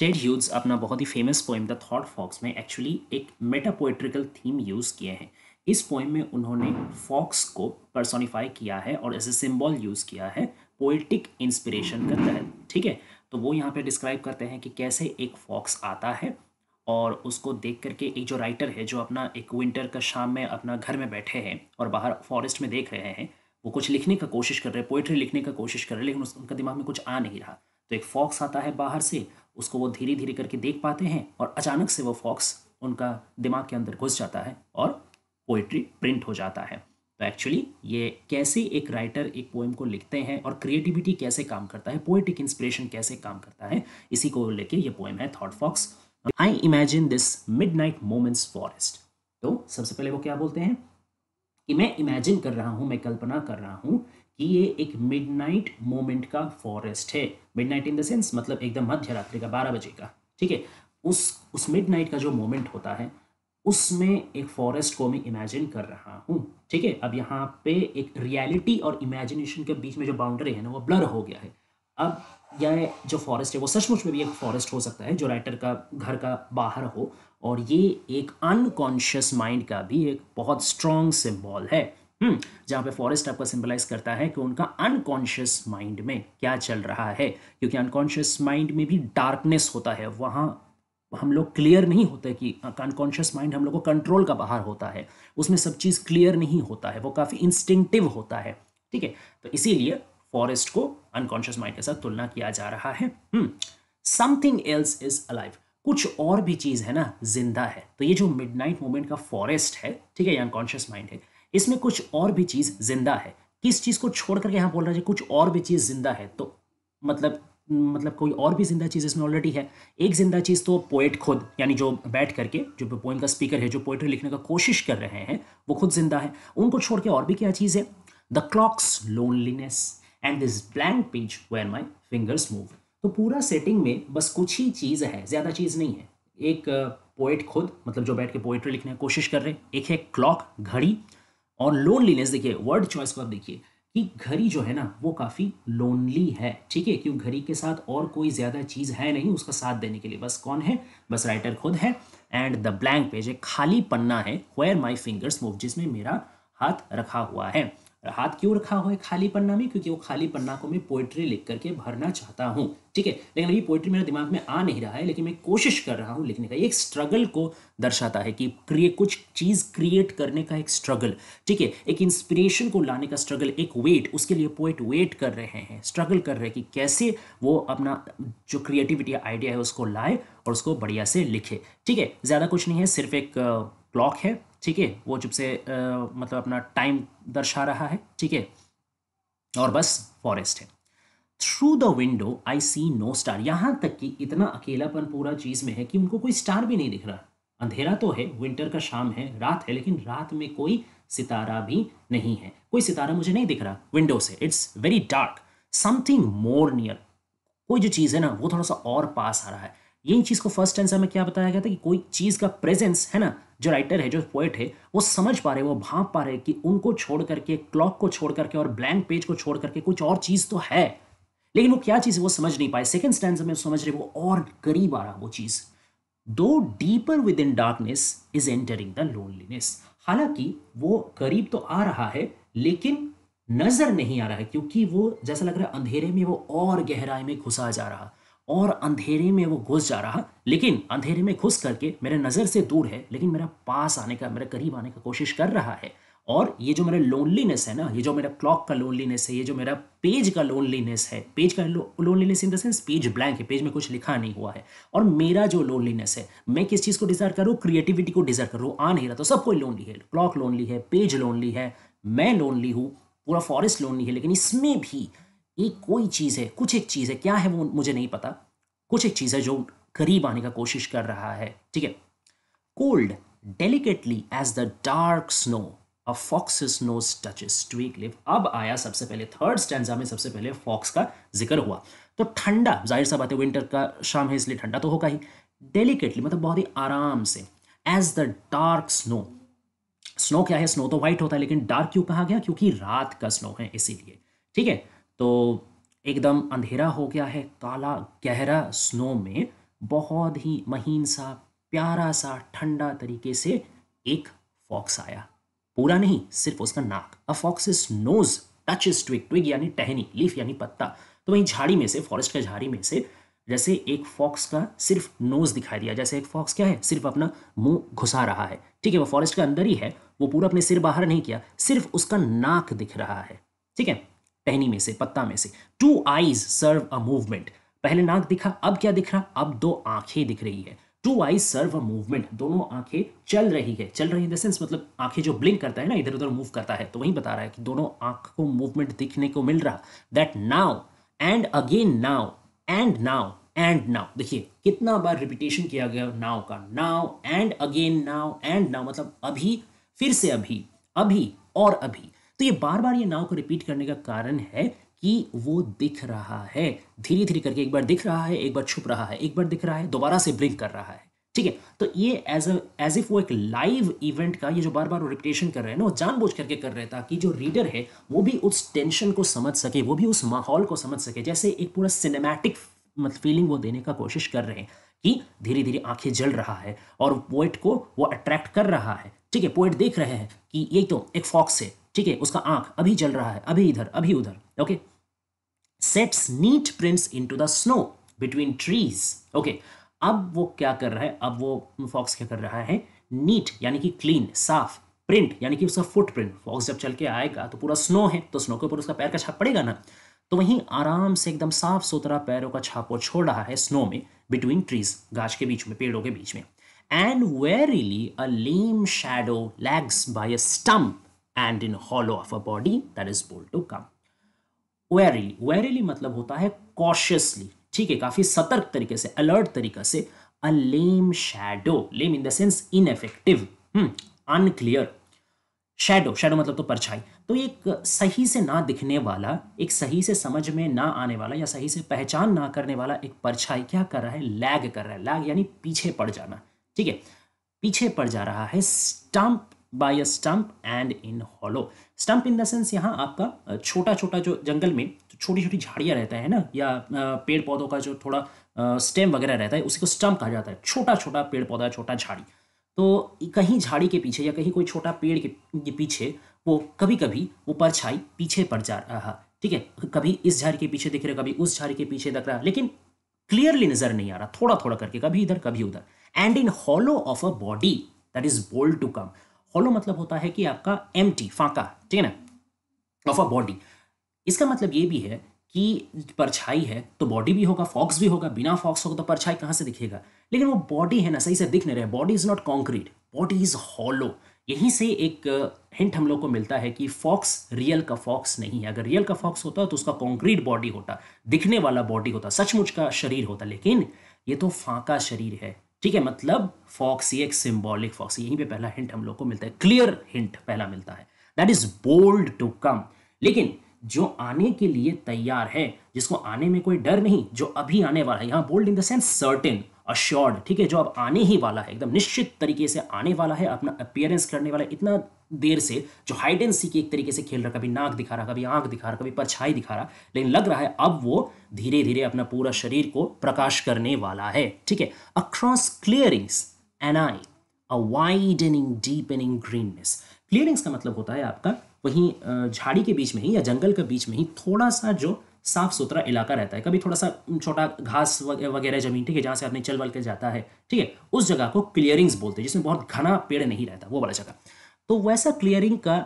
Ted Hughes अपना बहुत ही famous poem the thought fox में एक्चुअली एक मेटा पोइट्रिकल थीम यूज़ किए हैं इस पोइम में उन्होंने फॉक्स को पर्सोनिफाई किया है और एज ए सिम्बॉल यूज़ किया है पोइटिक इंस्पिरेशन का तहत ठीक है तो वो यहाँ पे डिस्क्राइब करते हैं कि कैसे एक फॉक्स आता है और उसको देख करके एक जो राइटर है जो अपना एक विंटर का शाम में अपना घर में बैठे हैं और बाहर फॉरेस्ट में देख रहे हैं वो कुछ लिखने का कोशिश कर रहे हैं पोइट्री लिखने का कोशिश कर रहे हैं लेकिन उनका दिमाग में कुछ आ नहीं रहा तो एक फॉक्स आता है बाहर से उसको वो धीरे धीरे करके देख पाते हैं और अचानक से वो फॉक्स उनका दिमाग के अंदर घुस जाता है और पोइट्री प्रिंट हो जाता है तो एक्चुअली ये कैसे एक राइटर एक पोएम को लिखते हैं और क्रिएटिविटी कैसे काम करता है पोएटिक इंस्पिरेशन कैसे काम करता है इसी को लेके ये पोएम है thought fox I imagine this midnight moments forest तो सबसे पहले वो क्या बोलते हैं कि मैं इमेजिन कर रहा हूँ मैं कल्पना कर रहा हूँ कि ये एक मिडनाइट मोमेंट का फॉरेस्ट है मिडनाइट इन द सेंस मतलब एकदम मध्य रात्रि का बारह बजे का ठीक है उस उस मिडनाइट का जो मोमेंट होता है उसमें एक फॉरेस्ट को मैं इमेजिन कर रहा हूँ ठीक है अब यहाँ पे एक रियलिटी और इमेजिनेशन के बीच में जो बाउंड्री है ना वो ब्लर हो गया है अब यह जो फॉरेस्ट है वो सचमुच में भी एक फॉरेस्ट हो सकता है जो राइटर का घर का बाहर हो और ये एक अनकॉन्शियस माइंड का भी एक बहुत स्ट्रॉन्ग सिम्बॉल है हम्म जहाँ पे फॉरेस्ट आपका सिंबलाइज करता है कि उनका अनकॉन्शियस माइंड में क्या चल रहा है क्योंकि अनकॉन्शियस माइंड में भी डार्कनेस होता है वहाँ हम लोग क्लियर नहीं होते कि अनकॉन्शियस माइंड हम लोग को कंट्रोल का बाहर होता है उसमें सब चीज़ क्लियर नहीं होता है वो काफ़ी इंस्टिंक्टिव होता है ठीक है तो इसीलिए फॉरेस्ट को अनकॉन्शियस माइंड के साथ तुलना किया जा रहा है समथिंग एल्स इज अलाइव कुछ और भी चीज़ है ना जिंदा है तो ये जो मिडनाइट मोमेंट का फॉरेस्ट है ठीक है ये अनकॉन्शियस माइंड है इसमें कुछ और भी चीज़ जिंदा है किस चीज़ को छोड़ करके यहाँ बोल रहा है कुछ और भी चीज़ जिंदा है तो मतलब मतलब कोई और भी जिंदा चीज़ इसमें ऑलरेडी है एक जिंदा चीज़ तो पोएट खुद यानी जो बैठ करके जो पोइम का स्पीकर है जो पोइट्री लिखने का कोशिश कर रहे हैं वो खुद जिंदा है उनको छोड़ के और भी क्या चीज़ है the clocks loneliness and this blank page where my fingers move तो पूरा सेटिंग में बस कुछ ही चीज़ है ज़्यादा चीज़ नहीं है एक पोएट खुद मतलब जो बैठ के पोइट्री लिखने की कोशिश कर रहे हैं एक है क्लॉक घड़ी और लोनलीनेस देखिए वर्ड चॉइस को आप देखिए कि घड़ी जो है ना वो काफ़ी लोनली है ठीक है क्यों घड़ी के साथ और कोई ज़्यादा चीज़ है नहीं उसका साथ देने के लिए बस कौन है बस राइटर खुद है एंड द ब्लैंक पेज एक खाली पन्ना है वेयर माई फिंगर्स मूव जिसमें मेरा हाथ रखा हुआ है हाथ क्यों रखा हुआ है खाली पन्ना में क्योंकि वो खाली पन्ना को मैं पोइट्री लिख करके भरना चाहता हूँ ठीक है लेकिन अभी पोइट्री मेरे दिमाग में आ नहीं रहा है लेकिन मैं कोशिश कर रहा हूँ लिखने का एक स्ट्रगल को दर्शाता है कि क्रिए कुछ चीज़ क्रिएट करने का एक स्ट्रगल ठीक है एक इंस्पिरेशन को लाने का स्ट्रगल एक वेट उसके लिए पोइट वेट कर रहे हैं स्ट्रगल कर रहे हैं कि कैसे वो अपना जो क्रिएटिविटी आइडिया है उसको लाए और उसको बढ़िया से लिखे ठीक है ज़्यादा कुछ नहीं है सिर्फ एक क्लॉक है ठीक है वो जब से आ, मतलब अपना टाइम दर्शा रहा है ठीक है और बस फॉरेस्ट है through the window I see no star यहाँ तक कि इतना अकेलापन पूरा चीज़ में है कि उनको कोई स्टार भी नहीं दिख रहा अंधेरा तो है विंटर का शाम है रात है लेकिन रात में कोई सितारा भी नहीं है कोई सितारा मुझे नहीं दिख रहा विंडो से it's very dark something more near कोई जो चीज़ है ना वो थोड़ा सा और पास आ रहा है यही चीज़ को फर्स्ट आंसर में क्या बताया गया था कि कोई चीज़ का प्रेजेंस है ना जो राइटर है जो पोइट है वो समझ पा रहे वो भाप पा रहे कि उनको छोड़ करके क्लॉक को छोड़ करके और ब्लैंक पेज को छोड़ करके कुछ और चीज़ तो है लेकिन वो क्या चीज़ वो समझ नहीं पाए सेकेंड स्टैंड में समझ रहे वो और करीब आ रहा वो चीज़ though deeper within darkness is entering the loneliness हालांकि वो करीब तो आ रहा है लेकिन नज़र नहीं आ रहा है क्योंकि वो जैसा लग रहा है अंधेरे में वो और गहराई में घुसा जा रहा और अंधेरे में वो घुस जा रहा लेकिन अंधेरे में घुस करके मेरे नज़र से दूर है लेकिन मेरा पास आने का मेरे करीब आने का कोशिश कर रहा है और ये जो मेरा लोनलीनेस है ना ये जो मेरा क्लॉक का लोनलीनेस है ये जो मेरा पेज का लोनलीनेस है पेज का loneliness in the sense page blank है पेज में कुछ लिखा नहीं हुआ है और मेरा जो लोनलीनेस है मैं किस चीज़ को डिज़ायर करूँ क्रिएटिविटी को डिज़ायर करूँ आ नहीं रहा तो सब कोई लोनली है क्लॉक लोनली है पेज लोनली है मैं लोनली हूँ पूरा फॉरेस्ट लोनली है लेकिन इसमें भी एक कोई चीज़ है कुछ एक चीज़ है क्या है वो मुझे नहीं पता कुछ एक चीज़ है जो करीब आने का कोशिश कर रहा है ठीक है cold delicately as the dark snow a fox nose touches to live अब आया सबसे पहले थर्ड स्टैंडा में सबसे पहले फॉक्स का जिक्र हुआ तो ठंडा जाहिर सा बात है विंटर का शाम है इसलिए ठंडा तो होगा ही डेलिकेटली मतलब बहुत ही आराम से as the dark snow snow क्या है स्नो तो व्हाइट होता है लेकिन डार्क क्यों कहा गया क्योंकि रात का स्नो है इसीलिए ठीक है तो एकदम अंधेरा हो गया है काला गहरा स्नो में बहुत ही महीन सा प्यारा सा ठंडा तरीके से एक फॉक्स आया पूरा नहीं सिर्फ उसका नाक a fox nose is twig twig यानी टहनी लीफ यानी पत्ता तो वहीं झाड़ी में से फॉरेस्ट का झाड़ी में से जैसे एक फॉक्स का सिर्फ नोज दिखाई दिया जैसे एक फॉक्स क्या है सिर्फ अपना मुंह घुसा रहा है ठीक है वो फॉरेस्ट के अंदर ही है वो पूरा अपने सिर बाहर नहीं किया सिर्फ उसका नाक दिख रहा है ठीक है टहनी में से पत्ता में से two eyes serve a movement पहले नाक दिखा अब क्या दिख रहा अब दो आंखें दिख रही है two eyes serve a movement दोनों आंखें चल रही है चल रही है सेंस मतलब आंखें जो ब्लिंक करता है ना इधर उधर मूव करता है तो वही बता रहा है कि दोनों आंख को मूवमेंट दिखने को मिल रहा that now and again now and now and now देखिए कितना बार रिपीटेशन किया गया नाव का now and again now and now मतलब अभी फिर से अभी अभी और अभी तो ये बार बार ये नाव को रिपीट करने का कारण है कि वो दिख रहा है धीरे धीरे करके एक बार दिख रहा है एक बार छुप रहा है एक बार दिख रहा है दोबारा से ब्रिंक कर रहा है ठीक है तो ये एज एज इफ वो एक लाइव इवेंट का ये जो बार बार वो रिपीटेशन कर रहे हैं ना वो जानबूझ करके कर रहे हैं ताकि जो रीडर है वो भी उस टेंशन को समझ सके वो भी उस माहौल को समझ सके जैसे एक पूरा सिनेमैटिक मतलब फीलिंग वो देने का कोशिश कर रहे हैं कि धीरे धीरे आंखें जल रहा है और पोइट को वो अट्रैक्ट कर रहा है ठीक है पोइट देख रहे हैं कि ये तो एक फॉक्स है ठीक है उसका आंख अभी जल रहा है अभी इधर अभी उधर okay sets neat prints into the snow between trees okay अब वो क्या कर रहा है अब वो फॉक्स क्या कर रहा है नीट यानी कि क्लीन साफ प्रिंट यानी कि उसका फुटप्रिंट फॉक्स जब चल के आएगा तो पूरा स्नो है तो स्नो के ऊपर उसका पैर का छाप पड़ेगा ना तो वहीं आराम से एकदम साफ सुथरा पैरों का छाप वो छोड़ रहा है स्नो में बिटवीन ट्रीज गाछ के बीच में पेड़ों के बीच में and verily a lame shadow lags by a stump and in hollow of a body that is bold to come verily verily मतलब होता है कॉशियसली ठीक है काफी सतर्क तरीके से अलर्ट तरीके से a lame shadow lame in the sense in ineffective unclear shadow shadow मतलब तो परछाई तो एक सही से ना दिखने वाला एक सही से समझ में ना आने वाला या सही से पहचान ना करने वाला एक परछाई क्या कर रहा है लैग कर रहा है लैग यानी पीछे पड़ जाना ठीक है पीछे पड़ जा रहा है stump by a stump and in hollow stump in the sense यहाँ आपका छोटा छोटा जो जंगल में छोटी छोटी झाड़ियाँ रहता है ना या पेड़ पौधों का जो थोड़ा स्टेम वगैरह रहता है उसी को स्टम्प कहा जाता है छोटा छोटा पेड़ पौधा छोटा झाड़ी तो कहीं झाड़ी के पीछे या कहीं कोई छोटा पेड़ के पीछे वो कभी कभी वो परछाई पीछे पड़ जा रहा ठीक है कभी इस झाड़ी के पीछे दिख रहा कभी उस झाड़ी के पीछे दिख रहा लेकिन क्लियरली नजर नहीं आ रहा थोड़ा थोड़ा करके कभी इधर कभी उधर and in hollow of a body that is bold to come hollow मतलब होता है कि आपका एम फांका ठीक है ना ऑफ अ बॉडी इसका मतलब ये भी है कि परछाई है तो बॉडी भी होगा फॉक्स भी होगा बिना फॉक्स होगा तो परछाई कहाँ से दिखेगा लेकिन वो बॉडी है ना सही से दिख नहीं रहे body is not concrete body is hollow यहीं से एक हिंट हम लोग को मिलता है कि फॉक्स रियल का फॉक्स नहीं है अगर रियल का फॉक्स होता तो उसका कॉन्क्रीट बॉडी होता दिखने वाला बॉडी होता सचमुच का शरीर होता लेकिन ये तो फांका शरीर है ठीक है मतलब फॉक्स एक सिंबॉलिक फॉक्स यहीं पे पहला हिंट हम लोग को मिलता है क्लियर हिंट पहला मिलता है that is bold to come लेकिन जो आने के लिए तैयार है जिसको आने में कोई डर नहीं जो अभी आने वाला है यहां bold in the sense certain assured ठीक है जो अब आने ही वाला है एकदम निश्चित तरीके से आने वाला है अपना अपियरेंस करने वाला है इतना देर से जो हाइड एंड के एक तरीके से खेल रहा कभी नाक दिखा रहा कभी आंख दिखा रहा कभी परछाई दिखा रहा लेकिन लग रहा है अब वो धीरे धीरे अपना पूरा शरीर को प्रकाश करने वाला है ठीक है across clearings an eye a widening deepening greenness clearings का मतलब होता है आपका वहीं झाड़ी के बीच में ही या जंगल के बीच में ही थोड़ा सा जो साफ सुथरा इलाका रहता है कभी थोड़ा सा छोटा घास वगैरह जमीन ठीक है जहाँ से आदमी चल वल के जाता है ठीक है उस जगह को क्लियरिंग्स बोलते हैं जिसमें बहुत घना पेड़ नहीं रहता वो वाला जगह तो वैसा क्लियरिंग का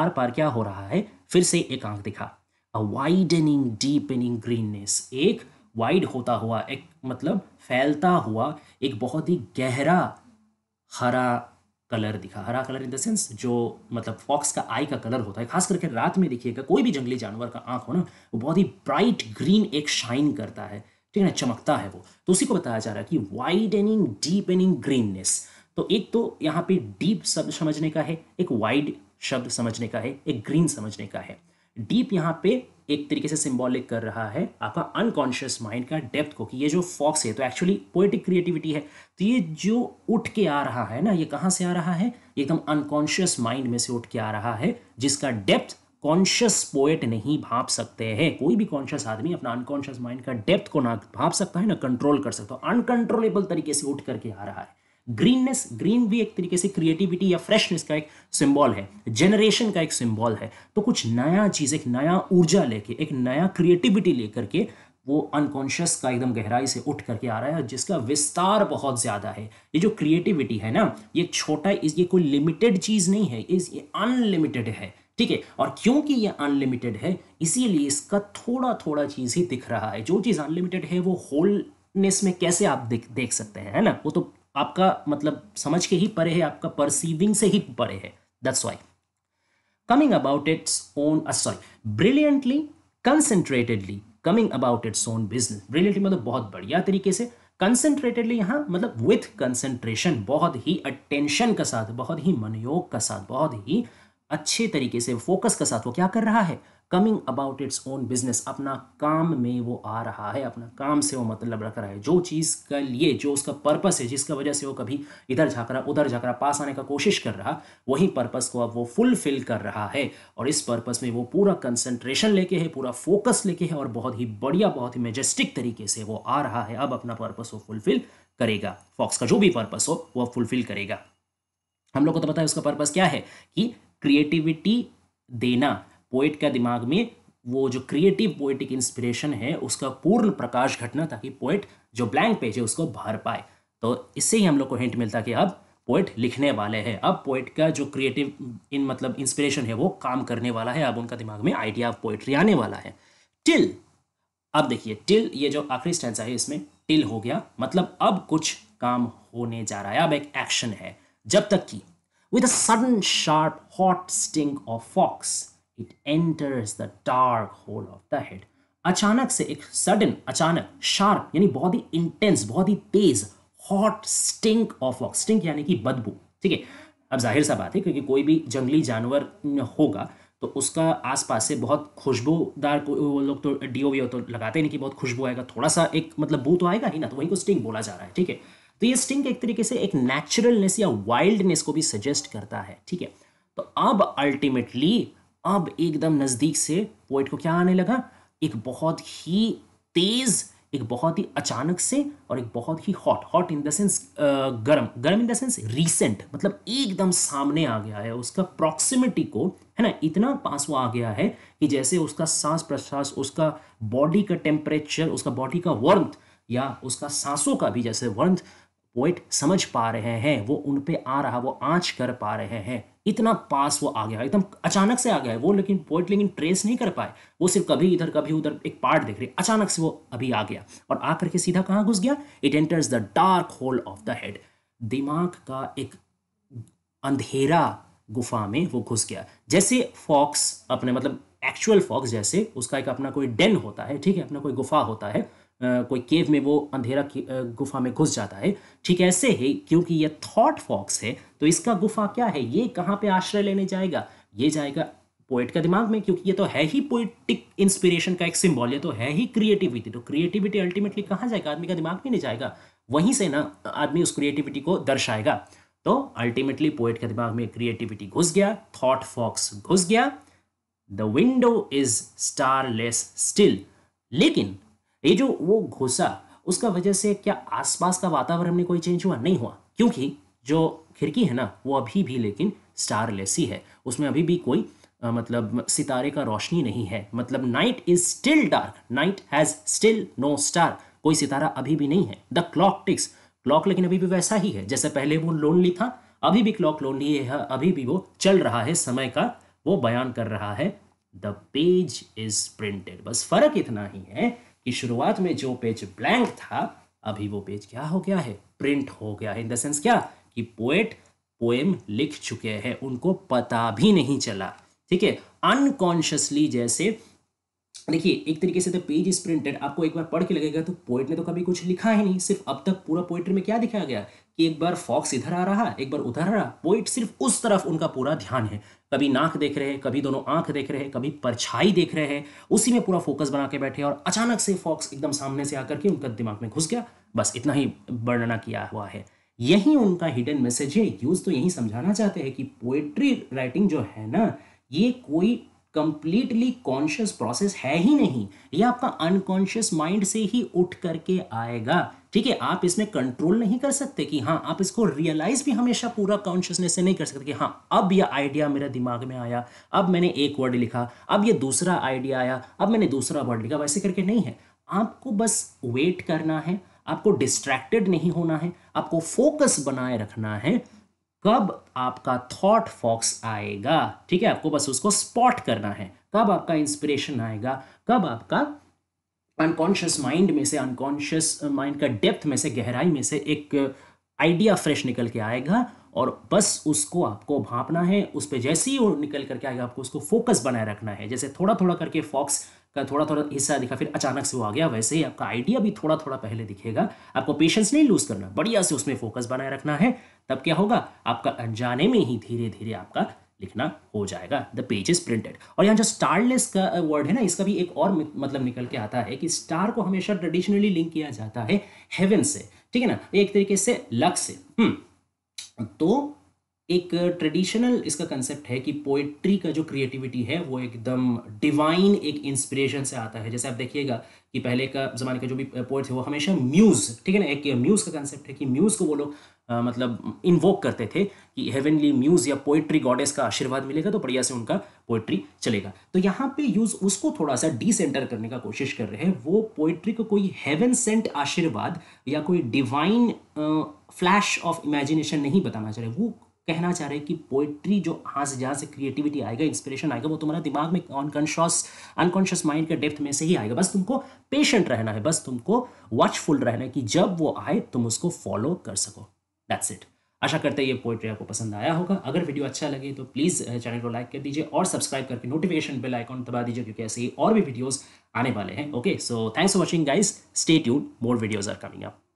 आर पार क्या हो रहा है फिर से एक आंख दिखा वाइडनिंग डीपनिंग ग्रीननेस एक वाइड होता हुआ एक मतलब फैलता हुआ एक बहुत ही गहरा हरा कलर दिखा हरा कलर इन द सेंस जो मतलब फॉक्स का आई का कलर होता है खास करके रात में देखिएगा कोई भी जंगली जानवर का आंख हो ना वो बहुत ही ब्राइट ग्रीन एक शाइन करता है ठीक है ना चमकता है वो तो उसी को बताया जा रहा है कि वाइडनिंग डीपनिंग ग्रीननेस तो एक तो यहाँ पे डीप शब्द समझने का है एक वाइड शब्द समझने का है एक ग्रीन समझने का है डीप यहाँ पे एक तरीके से सिंबॉलिक कर रहा है आपका अनकॉन्शियस माइंड का डेप्थ को कि ये जो फॉक्स है तो एक्चुअली पोइटिक क्रिएटिविटी है तो ये जो उठ के आ रहा है ना ये कहाँ से आ रहा है एकदम अनकॉन्शियस माइंड में से उठ के आ रहा है जिसका डेप्थ कॉन्शियस पोएट नहीं भाप सकते हैं कोई भी कॉन्शियस आदमी अपना अनकॉन्शियस माइंड का डेप्थ को ना भाप सकता है ना कंट्रोल कर सकता है तो अनकंट्रोलेबल तरीके से उठ करके आ रहा है ग्रीननेस ग्रीन भी एक तरीके से क्रिएटिविटी या फ्रेशनेस का एक सिंबल है जनरेशन का एक सिंबल है तो कुछ नया चीज़ एक नया ऊर्जा लेके एक नया क्रिएटिविटी लेकर के वो अनकॉन्शियस का एकदम गहराई से उठ करके आ रहा है जिसका विस्तार बहुत ज़्यादा है ये जो क्रिएटिविटी है ना ये छोटा इस ये कोई लिमिटेड चीज़ नहीं है इस ये अनलिमिटेड है ठीक है और क्योंकि ये अनलिमिटेड है इसीलिए इसका थोड़ा थोड़ा चीज़ ही दिख रहा है जो चीज़ अनलिमिटेड है वो होलनेस में कैसे आप देख देख सकते हैं है ना वो तो आपका मतलब समझ के ही परे है आपका परसीविंग से ही परे है that's why coming about its own sorry brilliantly concentratedly coming about its own business brilliantly मतलब बहुत बढ़िया तरीके से कंसेंट्रेटेडली यहाँ मतलब विथ कंसेंट्रेशन बहुत ही अटेंशन का साथ बहुत ही मनयोग का साथ बहुत ही अच्छे तरीके से फोकस के साथ वो क्या कर रहा है coming about its own business अपना काम में वो आ रहा है अपना काम से वो मतलब रख रहा है जो चीज़ के लिए जो उसका पर्पस है जिसका वजह से वो कभी इधर झाँक रहा उधर झाँक रहा पास आने का कोशिश कर रहा वही पर्पस को अब वो फुलफिल कर रहा है और इस पर्पस में वो पूरा कंसंट्रेशन लेके है पूरा फोकस लेके है और बहुत ही बढ़िया बहुत ही मेजेस्टिक तरीके से वो आ रहा है अब अपना पर्पस वो फुलफिल करेगा फॉक्स का जो भी पर्पस हो वो फुलफिल करेगा हम लोग को तो पता है उसका पर्पस क्या है कि क्रिएटिविटी देना पोइट का दिमाग में वो जो क्रिएटिव पोइटिक इंस्पिरेशन है उसका पूर्ण प्रकाश घटना ताकि पोइट जो ब्लैंक पेज है उसको भर पाए तो इससे ही हम लोग को हिंट मिलता कि अब पोइट लिखने वाले हैं अब पोइट का जो क्रिएटिव इन मतलब इंस्पिरेशन है वो काम करने वाला है अब उनका दिमाग में आइडिया ऑफ पोइट्री आने वाला है टिल अब देखिए टिल ये जो आखिरी स्टेंस है इसमें टिल हो गया मतलब अब कुछ काम होने जा रहा है अब एक एक्शन है जब तक कि with a sudden sharp hot sting of fox it enters the dark hole of the head अचानक से एक सडन अचानक शार्प यानी बहुत ही इंटेंस बहुत ही तेज hot stink of walk stink यानी कि बदबू ठीक है अब जाहिर सा बात है क्योंकि कोई भी जंगली जानवर होगा तो उसका आसपास से बहुत खुशबूदार को वो लोग तो डी ओ तो लगाते हैं कि बहुत खुशबू आएगा थोड़ा सा एक मतलब बू तो आएगा ही ना तो वहीं को स्टिंग बोला जा रहा है ठीक है तो ये स्टिंग एक तरीके से एक नेचुरलनेस या वाइल्डनेस को भी सजेस्ट करता है ठीक है तो अब अल्टीमेटली अब एकदम नज़दीक से पोइट को क्या आने लगा एक बहुत ही तेज़ एक बहुत ही अचानक से और एक बहुत ही hot hot in the sense गर्म गर्म इन द सेंस रीसेंट मतलब एकदम सामने आ गया है उसका प्रॉक्सिमिटी को है ना इतना पास वो आ गया है कि जैसे उसका सांस प्रश्वास उसका बॉडी का टेम्परेचर उसका बॉडी का वर्थ या उसका सांसों का भी जैसे वर्थ पोइट समझ पा रहे हैं वो उन पे आ रहा वो आँच कर पा रहे हैं इतना पास वो आ गया एकदम अचानक से आ गया है वो लेकिन पॉइंट लेकिन ट्रेस नहीं कर पाए वो सिर्फ कभी इधर कभी उधर एक पार्ट देख रहे अचानक से वो अभी आ गया और आ करके सीधा कहाँ घुस गया it enters the dark hole of the head दिमाग का एक अंधेरा गुफा में वो घुस गया जैसे फॉक्स अपने मतलब एक्चुअल फॉक्स जैसे उसका एक अपना कोई डेन होता है ठीक है अपना कोई गुफा होता है कोई केव में वो अंधेरा गुफा में घुस जाता है ठीक ऐसे ही क्योंकि ये थॉट फॉक्स है तो इसका गुफा क्या है ये कहाँ पे आश्रय लेने जाएगा ये जाएगा पोइट का दिमाग में क्योंकि ये तो है ही पोइटिक इंस्पिरेशन का एक सिंबल ये तो है ही क्रिएटिविटी तो क्रिएटिविटी अल्टीमेटली कहाँ जाएगा आदमी का दिमाग में नहीं जाएगा वहीं से ना आदमी उस क्रिएटिविटी को दर्शाएगा तो अल्टीमेटली पोइट के दिमाग में क्रिएटिविटी घुस गया थॉट फॉक्स घुस गया the window is starless still लेकिन ये जो वो घुसा उसका वजह से क्या आसपास का वातावरण में कोई चेंज हुआ नहीं हुआ क्योंकि जो खिड़की है ना वो अभी भी लेकिन स्टारलेस ही है उसमें अभी भी कोई आ, मतलब सितारे का रोशनी नहीं है मतलब night is still dark night has still no star कोई सितारा अभी भी नहीं है द क्लॉक टिक्स क्लॉक लेकिन अभी भी वैसा ही है जैसे पहले वो लोनली था अभी भी क्लॉक लोनली है अभी भी वो चल रहा है समय का वो बयान कर रहा है द पेज इज प्रिंटेड बस फर्क इतना ही है कि शुरुआत में जो पेज ब्लैंक था अभी वो पेज क्या हो गया है प्रिंट हो गया है इन द सेंस क्या कि पोएट पोएम लिख चुके हैं उनको पता भी नहीं चला ठीक है अनकॉन्शियसली जैसे देखिए एक तरीके से तो पेज इज प्रिंटेड आपको एक बार पढ़ के लगेगा तो पोइट ने तो कभी कुछ लिखा ही नहीं सिर्फ अब तक पूरा पोएट्री में क्या दिखाया गया कि एक बार फॉक्स इधर आ रहा एक बार उधर आ रहा पोइट सिर्फ उस तरफ उनका पूरा ध्यान है कभी नाक देख रहे हैं कभी दोनों आंख देख रहे हैं कभी परछाई देख रहे हैं उसी में पूरा फोकस बना के बैठे और अचानक से फॉक्स एकदम सामने से आकर के उनका दिमाग में घुस गया बस इतना ही वर्णना किया हुआ है यही उनका हिडन मैसेज है यूज तो यही समझाना चाहते हैं कि पोएट्री राइटिंग जो है ना ये कोई कंप्लीटली कॉन्शियस प्रोसेस है ही नहीं ये आपका अनकॉन्शियस माइंड से ही उठ करके आएगा ठीक है आप इसमें कंट्रोल नहीं कर सकते कि हाँ आप इसको रियलाइज भी हमेशा पूरा कॉन्शियसनेस से नहीं कर सकते कि हाँ अब यह आइडिया मेरे दिमाग में आया अब मैंने एक वर्ड लिखा अब ये दूसरा आइडिया आया अब मैंने दूसरा वर्ड लिखा वैसे करके नहीं है आपको बस वेट करना है आपको डिस्ट्रैक्टेड नहीं होना है आपको फोकस बनाए रखना है कब आपका थॉट फॉक्स आएगा ठीक है आपको बस उसको स्पॉट करना है कब आपका इंस्पिरेशन आएगा कब आपका अनकॉन्शियस माइंड में से अनकॉन्शियस माइंड का डेप्थ में से गहराई में से एक आइडिया फ्रेश निकल के आएगा और बस उसको आपको भापना है उस पर जैसे ही वो निकल करके आएगा आपको उसको फोकस बनाए रखना है जैसे थोड़ा थोड़ा करके फॉक्स का थोड़ा थोड़ा हिस्सा दिखा फिर अचानक से वो आ गया वैसे ही आपका आइडिया भी थोड़ा थोड़ा पहले दिखेगा आपको पेशेंस नहीं लूज करना बढ़िया से उसमें फोकस बनाए रखना है तब क्या होगा आपका अनजाने में ही धीरे धीरे आपका लिखना हो जाएगा द पेज इज प्रिंटेड और यहाँ जो स्टारलेस का वर्ड है ना इसका भी एक और मतलब निकल के आता है कि स्टार को हमेशा ट्रेडिशनली लिंक किया जाता है हेवन से ठीक है ना एक तरीके से लक से हम्म, तो एक ट्रेडिशनल इसका कंसेप्ट है कि पोएट्री का जो क्रिएटिविटी है वो एकदम डिवाइन एक इंस्पिरेशन से आता है जैसे आप देखिएगा कि पहले का ज़माने का जो भी पोएट थे वो हमेशा म्यूज़ ठीक है ना एक म्यूज़ का कंसेप्ट है कि म्यूज़ को वो लोग मतलब इन्वोक करते थे कि हेवनली म्यूज़ या पोइट्री गॉडेस का आशीर्वाद मिलेगा तो बढ़िया से उनका पोइट्री चलेगा तो यहाँ पे यूज़ उसको थोड़ा सा डिसेंटर करने का कोशिश कर रहे हैं वो पोइट्री को कोई हेवन सेंट आशीर्वाद या कोई डिवाइन फ्लैश ऑफ इमेजिनेशन नहीं बताना चाह रहे वो कहना चाह रहे हैं कि पोइट्री जो हाँ से जहाँ से क्रिएटिविटी आएगा इंस्पिरेशन आएगा वो तुम्हारा दिमाग में अनकॉन्शियस अनकॉन्शियस माइंड के डेप्थ में से ही आएगा बस तुमको पेशेंट रहना है बस तुमको वॉचफुल रहना है कि जब वो आए तुम उसको फॉलो कर सको दैट्स इट आशा करते हैं ये पोइट्री आपको पसंद आया होगा अगर वीडियो अच्छा लगे तो प्लीज़ चैनल को लाइक कर दीजिए और सब्सक्राइब करके नोटिफिकेशन बेल आइकॉन दबा दीजिए क्योंकि ऐसे ही और भी वीडियोज आने वाले हैं okay so thanks for watching guys stay tune more videos are coming up